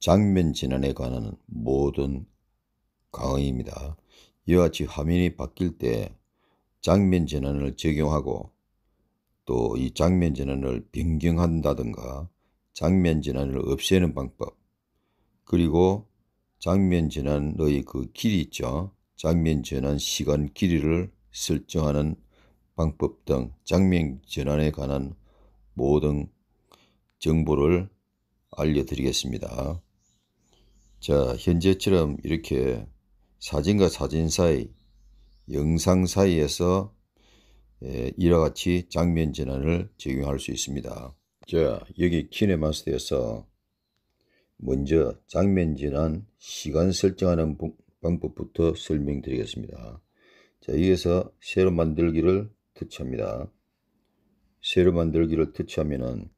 장면 진안에 관한 모든 강의입니다. 이와 같이 화면이 바뀔 때 장면 전환을 적용하고 또 이 장면 전환을 변경한다든가 장면 전환을 없애는 방법 그리고 장면 전환의 그 길이 있죠. 장면 전환 시간 길이를 설정하는 방법 등 장면 전환에 관한 모든 정보를 알려드리겠습니다. 자, 현재처럼 이렇게 사진과 사진 사이, 영상 사이에서 예, 이와 같이 장면 전환을 적용할 수 있습니다. 자, 여기 키네마스터에서 먼저 장면 전환 시간 설정하는 방법부터 설명드리겠습니다. 자, 여기서 새로 만들기를 터치합니다. 새로 만들기를 터치하면은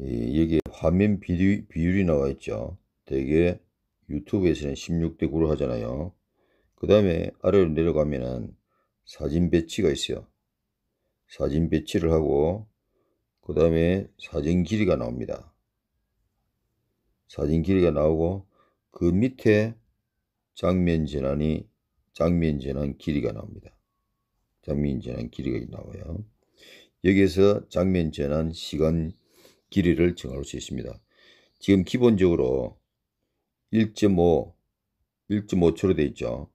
여기 화면 비율, 비율이 나와 있죠. 대개 유튜브에서는 16대 9로 하잖아요. 그 다음에 아래로 내려가면은 사진 배치가 있어요. 사진 배치를 하고 그 다음에 사진 길이가 나옵니다. 사진 길이가 나오고 그 밑에 장면 재난이 장면 재난 길이가 나옵니다. 장면 재난 길이가 나와요. 여기에서 장면 재난 시간 길이를 정할 수 있습니다. 지금 기본적으로 1.5, 1.5초로 되어 있죠.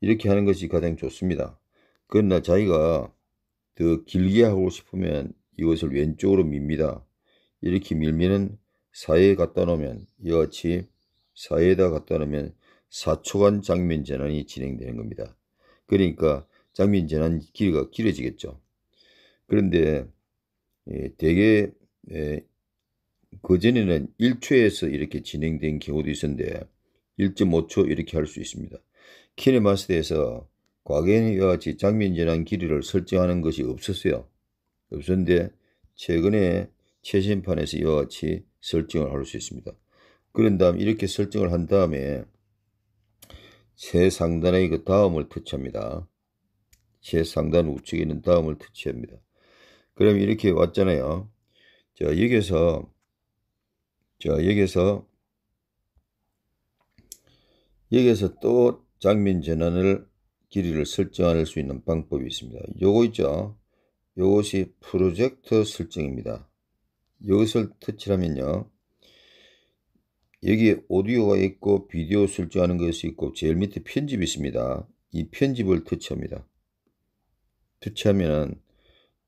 이렇게 하는 것이 가장 좋습니다. 그러나 자기가 더 길게 하고 싶으면 이것을 왼쪽으로 밉니다. 이렇게 밀면은 4에 갖다 놓으면 이와 같이 4에다 갖다 놓으면 4초간 장면 재난이 진행되는 겁니다. 그러니까 장면 재난 길이가 길어지겠죠. 그런데 예, 대개 예, 그전에는 1초에서 이렇게 진행된 경우도 있었는데 1.5초 이렇게 할 수 있습니다. 키네마스터에서 과거에 이와 같이 장면 전환 길이를 설정하는 것이 없었어요. 없었는데 최근에 최신판에서 이와 같이 설정을 할 수 있습니다. 그런 다음 이렇게 설정을 한 다음에 최상단의 그 다음을 터치합니다. 최상단 우측에 있는 다음을 터치합니다. 그럼 이렇게 왔잖아요. 자, 여기서 자, 여기서 여기서 또 장면 전환을 길이를 설정할 수 있는 방법이 있습니다. 요거 있죠? 요것이 프로젝트 설정입니다. 이것을 터치하면요. 여기 오디오가 있고 비디오 설정하는 것이 있고 제일 밑에 편집이 있습니다. 이 편집을 터치합니다. 터치하면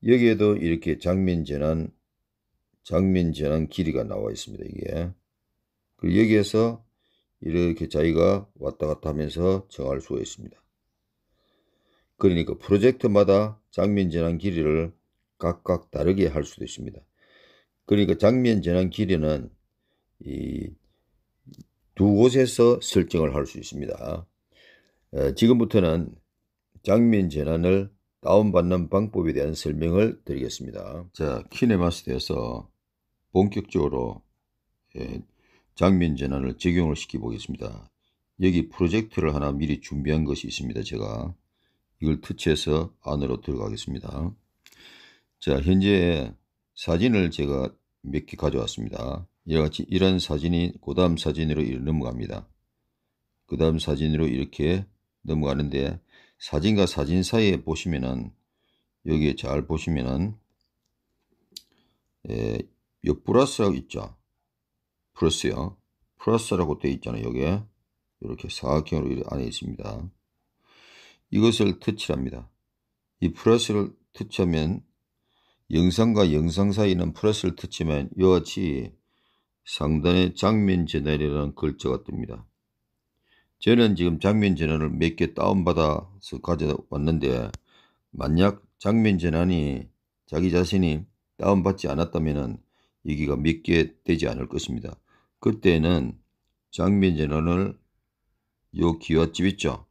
여기에도 이렇게 장면 전환 장면 전환 길이가 나와 있습니다. 이게. 그리고 여기에서 이렇게 자기가 왔다 갔다 하면서 정할 수가 있습니다. 그러니까 프로젝트마다 장면 전환 길이를 각각 다르게 할 수도 있습니다. 그러니까 장면 전환 길이는 이 두 곳에서 설정을 할 수 있습니다. 에, 어, 지금부터는 장면 전환을 다운받는 방법에 대한 설명을 드리겠습니다. 자, 키네마스터에서 본격적으로 예, 장면 전환을 적용을 시켜 보겠습니다. 여기 프로젝트를 하나 미리 준비한 것이 있습니다. 제가 이걸 터치해서 안으로 들어가겠습니다. 자 현재 사진을 제가 몇 개 가져왔습니다. 이같이 이런 사진이 그 다음 사진으로 넘어갑니다. 그 다음 사진으로 이렇게 넘어가는데 사진과 사진 사이에 보시면은 여기에 잘 보시면은 예, 요 플러스 있죠. 플러스요. 플러스라고 되어 있잖아요. 여기에 이렇게 사각형으로 안에 있습니다. 이것을 터치합니다. 이 플러스를 터치하면 영상과 영상 사이는 플러스를 터치면 이와 같이 상단에 장면 전환이라는 글자가 뜹니다. 저는 지금 장면 전환을 몇 개 다운받아서 가져왔는데 만약 장면 전환이 자기 자신이 다운받지 않았다면 얘기가 몇개 되지 않을 것입니다. 그때는 장면전원을 요 기와집 있죠.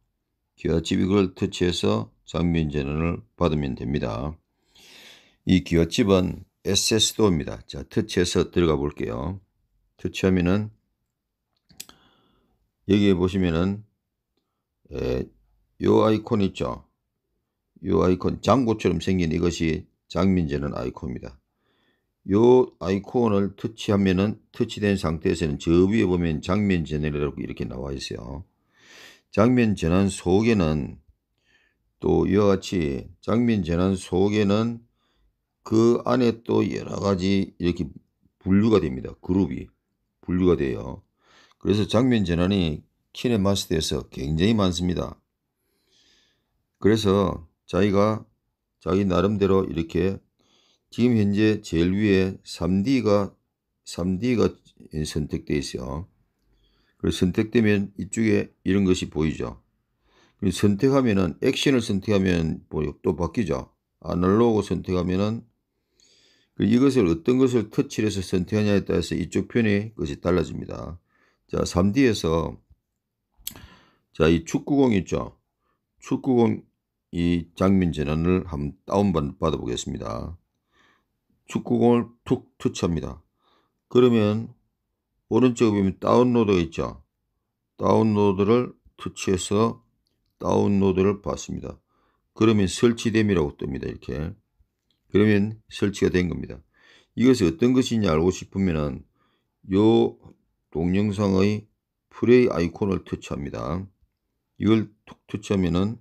기와집 이걸 터치해서 장면전원을 받으면 됩니다. 이 기와집은 SS도입니다. 자, 터치해서 들어가 볼게요. 터치하면은 여기에 보시면은 에, 요 아이콘 있죠. 요 아이콘 장고처럼 생긴 이것이 장민재는 아이콘입니다. 이 아이콘을 터치하면은 터치된 상태에서는 저 위에 보면 장면 전환이라고 이렇게 나와 있어요. 장면 전환 속에는 또 이와 같이 장면 전환 속에는 그 안에 또 여러 가지 이렇게 분류가 됩니다. 그룹이 분류가 돼요. 그래서 장면 전환이 키네마스터에서 굉장히 많습니다. 그래서 자기가 자기 나름대로 이렇게 지금 현재 제일 위에 3D가 3D가 선택되어 있어요. 그래서 선택되면 이쪽에 이런 것이 보이죠. 선택하면은 액션을 선택하면 뭐 또 바뀌죠. 아날로그 선택하면은 그 이것을 어떤 것을 터치를 해서 선택하냐에 따라서 이쪽 편의 것이 달라집니다. 자, 3D에서 자, 이 축구공 있죠. 축구공 이 장면 전환을 한번 다운받아 보겠습니다. 축구공을 툭투치합니다 그러면 오른쪽 에 보면 다운로드가 있죠. 다운로드를 투치해서 다운로드를 받습니다. 그러면 설치됨이라고 뜹니다. 이렇게. 그러면 설치가 된 겁니다. 이것이 어떤 것이냐 알고 싶으면은 이 동영상의 플레이 아이콘을 터치합니다. 이걸 툭 터치하면은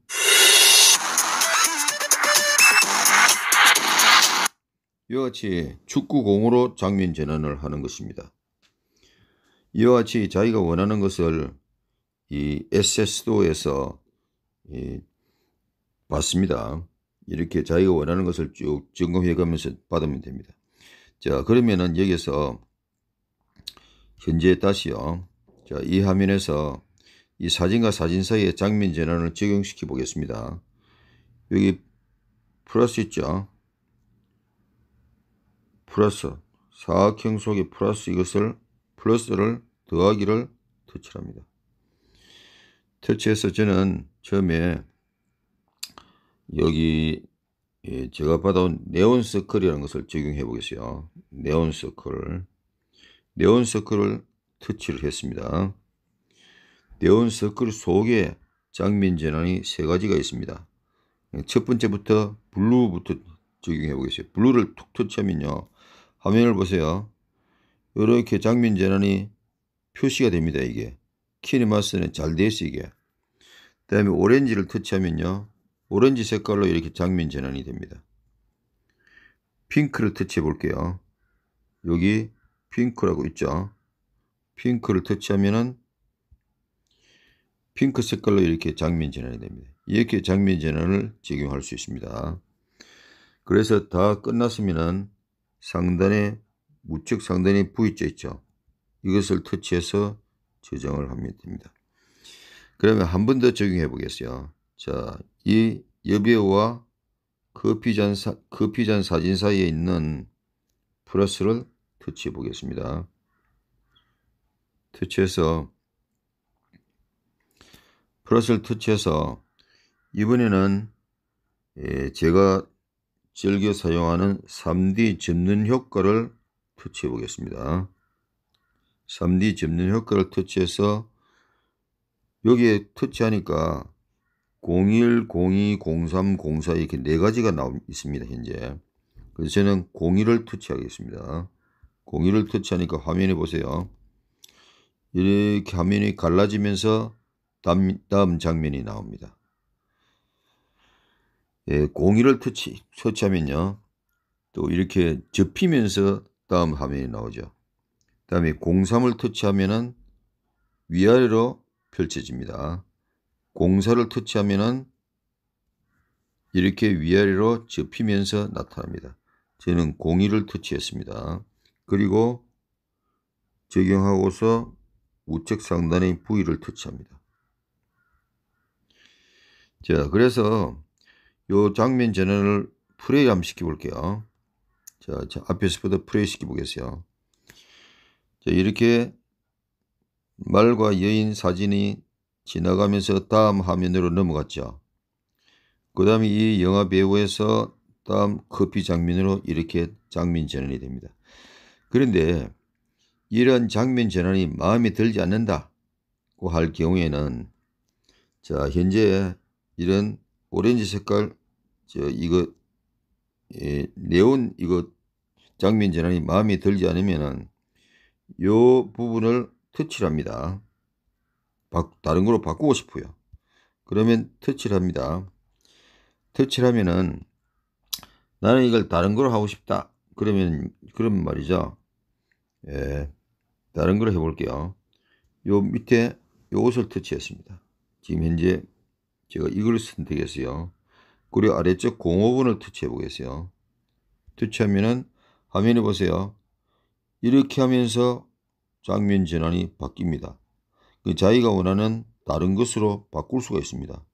이와 같이 축구공으로 장면 전환을 하는 것입니다. 이와 같이 자기가 원하는 것을 이 SS도에서 이 받습니다. 이렇게 자기가 원하는 것을 쭉 점검해 가면서 받으면 됩니다. 자, 그러면은 여기서 현재 다시요. 자, 이 화면에서 이 사진과 사진 사이의 장면 전환을 적용시켜 보겠습니다. 여기 플러스 있죠? 플러스 사각형 속의 플러스 이것을 플러스를 더하기를 터치합니다. 터치해서 저는 처음에 여기 예, 제가 받아온 네온 서클이라는 것을 적용해 보겠어요. 네온 서클. 네온 서클을 터치를 했습니다. 네온 서클 속에 장면 전환이 세 가지가 있습니다. 첫 번째부터 블루부터 적용해 보겠어요. 블루를 툭 터치하면요. 화면을 보세요. 이렇게 장면 전환이 표시가 됩니다. 이게 키니마스는 잘돼있어 이게. 그 다음에 오렌지를 터치하면요. 오렌지 색깔로 이렇게 장면 전환이 됩니다. 핑크를 터치해 볼게요. 여기 핑크라고 있죠. 핑크를 터치하면은 핑크 색깔로 이렇게 장면 전환이 됩니다. 이렇게 장면 전환을 적용할 수 있습니다. 그래서 다 끝났으면은 상단에 우측 상단에 V자 있죠. 이것을 터치해서 저장을 하면 됩니다 그러면 한 번 더 적용해 보겠어요. 자, 이 여배우와 커피잔, 사, 커피잔 사진 사이에 있는 플러스를 터치해 보겠습니다. 터치해서 플러스를 터치해서 이번에는 예, 제가 즐겨 사용하는 3D 접는 효과를 터치해 보겠습니다. 3D 접는 효과를 터치해서 여기에 터치하니까 01, 02, 03, 04 이렇게 네 가지가 나옵 있습니다. 현재. 그래서 저는 01을 터치하겠습니다. 01을 터치하니까 화면에 보세요. 이렇게 화면이 갈라지면서 다음, 다음 장면이 나옵니다. 예, 공의를 터치, 터치하면요. 또 이렇게 접히면서 다음 화면이 나오죠. 그 다음에 공삼을 터치하면은 위아래로 펼쳐집니다. 공사를 터치하면은 이렇게 위아래로 접히면서 나타납니다. 저는 공2를 터치했습니다. 그리고 적용하고서 우측 상단의 부위를 터치합니다. 자, 그래서 요 장면 전환을 프레이 한번 시켜볼게요. 자, 앞에서부터 프레이 시켜보겠어요. 자, 이렇게 말과 여인 사진이 지나가면서 다음 화면으로 넘어갔죠. 그 다음에 이 영화 배우에서 다음 커피 장면으로 이렇게 장면 전환이 됩니다. 그런데 이런 장면 전환이 마음에 들지 않는다고 할 경우에는 자 현재 이런 오렌지 색깔 저 이거 예, 네온 이거 장면 전환이 마음에 들지 않으면은 요 부분을 터치를 합니다. 바, 다른 걸로 바꾸고 싶어요. 그러면 터치를 합니다. 터치를 하면은 나는 이걸 다른 걸로 하고 싶다. 그러면 그런 말이죠. 예. 다른 걸로 해볼게요. 요 밑에 요것을 터치했습니다. 지금 현재 제가 이걸 선택했어요. 그리고 아래쪽 공호분을 터치해 보겠어요. 터치하면은 화면에 보세요. 이렇게 하면서 장면 전환이 바뀝니다. 그 자기가 원하는 다른 것으로 바꿀 수가 있습니다.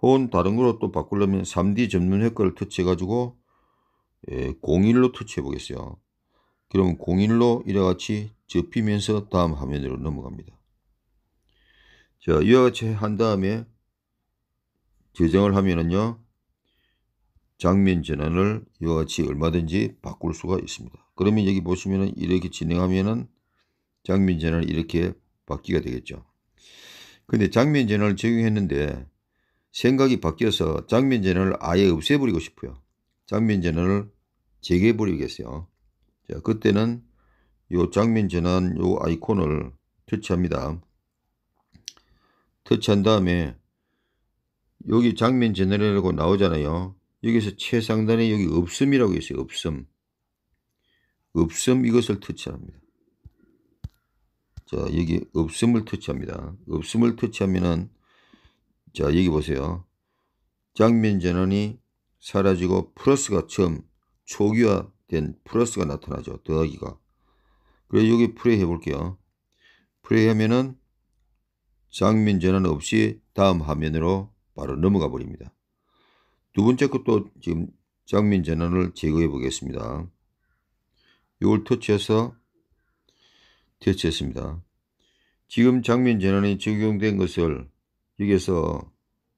혹은 다른 걸로 또 바꾸려면 3D 전문 효과를 터치해가지고 예, 01로 터치해 보겠어요. 그러면 01로 이래같이 접히면서 다음 화면으로 넘어갑니다. 자, 이와 같이 한 다음에 저정을 하면은요. 장면 전환을 이와 같이 얼마든지 바꿀 수가 있습니다. 그러면 여기 보시면은 이렇게 진행하면은 장면 전환을 이렇게 바뀌게 되겠죠. 근데 장면 전환을 적용했는데 생각이 바뀌어서 장면 전환을 아예 없애버리고 싶어요. 장면 전환을 재개해버리겠어요. 자, 그때는 이 장면 전환 요 아이콘을 터치합니다. 터치한 다음에 여기 장면 제너럴이라고 나오잖아요. 여기서 최상단에 여기 없음이라고 있어요. 없음. 없음 이것을 터치합니다. 자 여기 없음을 터치합니다. 없음을 터치하면은 자 여기 보세요. 장면 전원이 사라지고 플러스가 처음 초기화된 플러스가 나타나죠. 더하기가. 그래 여기 플레이 해볼게요. 플레이 하면은 장면 전원 없이 다음 화면으로 바로 넘어가 버립니다. 두 번째 것도 지금 장민 전환을 제거해 보겠습니다. 이걸 터치해서 터치했습니다. 지금 장면 전환이 적용된 것을 여기에서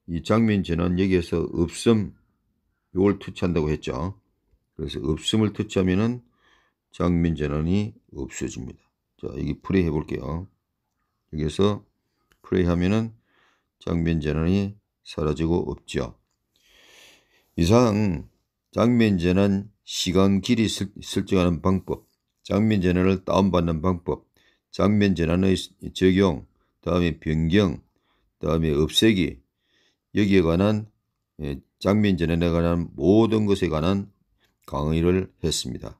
이 장면 전환 여기에서 없음 이걸 터치한다고 했죠. 그래서 없음을 터치하면은 장면 전환이 없어집니다. 자, 여기 플레이 해볼게요. 여기에서 플레이 하면은 장면 전환이 사라지고 없죠. 이상 장면전환 시간 길이 설정하는 방법, 장면전환을 다운받는 방법, 장면전환의 적용, 다음에 변경, 다음에 없애기, 여기에 관한 예, 장면전환에 관한 모든 것에 관한 강의를 했습니다.